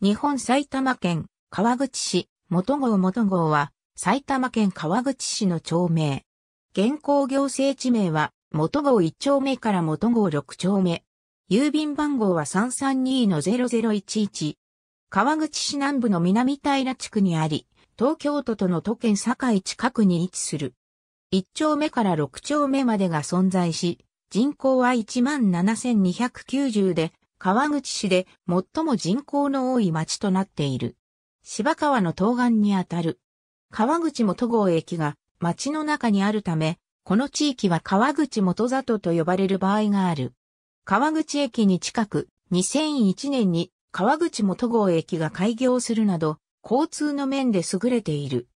日本埼玉県川口市元郷元郷は埼玉県川口市の町名。現行行政地名は元郷1丁目から元郷6丁目。郵便番号は332-0011。川口市南部の南平地区にあり、東京都との都県境近くに位置する。1丁目から6丁目までが存在し、人口は17,290で、川口市で最も人口の多い町となっている。芝川の東岸にあたる。川口元郷駅が町の中にあるため、この地域は川口元里と呼ばれる場合がある。川口駅に近く、2001年に川口元郷駅が開業するなど、交通の面で優れている。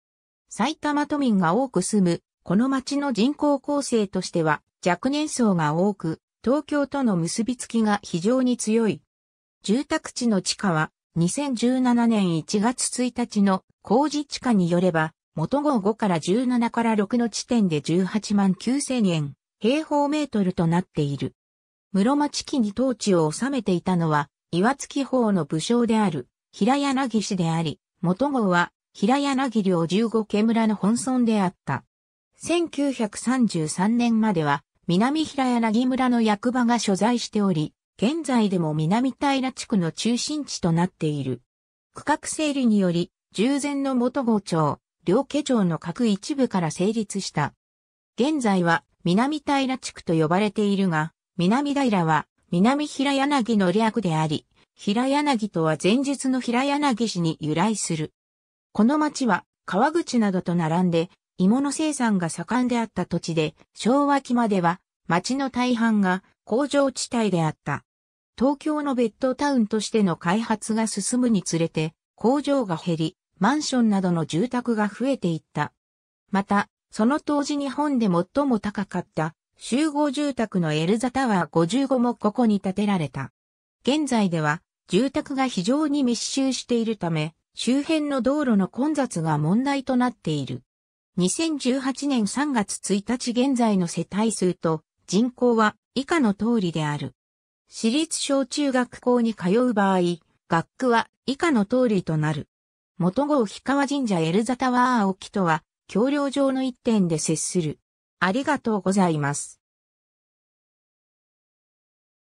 埼玉都民が多く住む、この町の人口構成としては若年層が多く、東京との結びつきが非常に強い。住宅地の地価は2017年1月1日の工事地価によれば、元号5から17から6の地点で18万9000円、平方メートルとなっている。室町期に当地を治めていたのは、岩月法の武将である、平柳氏であり、元号は、平柳領15家村の本村であった。1933年までは、南平柳村の役場が所在しており、現在でも南平地区の中心地となっている。区画整理により、従前の元郷町、両家町の各一部から成立した。現在は南平地区と呼ばれているが、南平は南平柳の略であり、平柳とは前述の平柳市に由来する。この町は川口などと並んで芋の生産が盛んであった土地で、昭和期までは町の大半が工場地帯であった。東京のベッドタウンとしての開発が進むにつれて、工場が減り、マンションなどの住宅が増えていった。また、その当時日本で最も高かった集合住宅のエルザタワー55もここに建てられた。現在では住宅が非常に密集しているため、周辺の道路の混雑が問題となっている。2018年3月1日現在の世帯数と人口は以下の通りである。私立小中学校に通う場合、学区は以下の通りとなる。元郷氷川神社エルザタワー沖とは、橋梁上の一点で接する。ありがとうございます。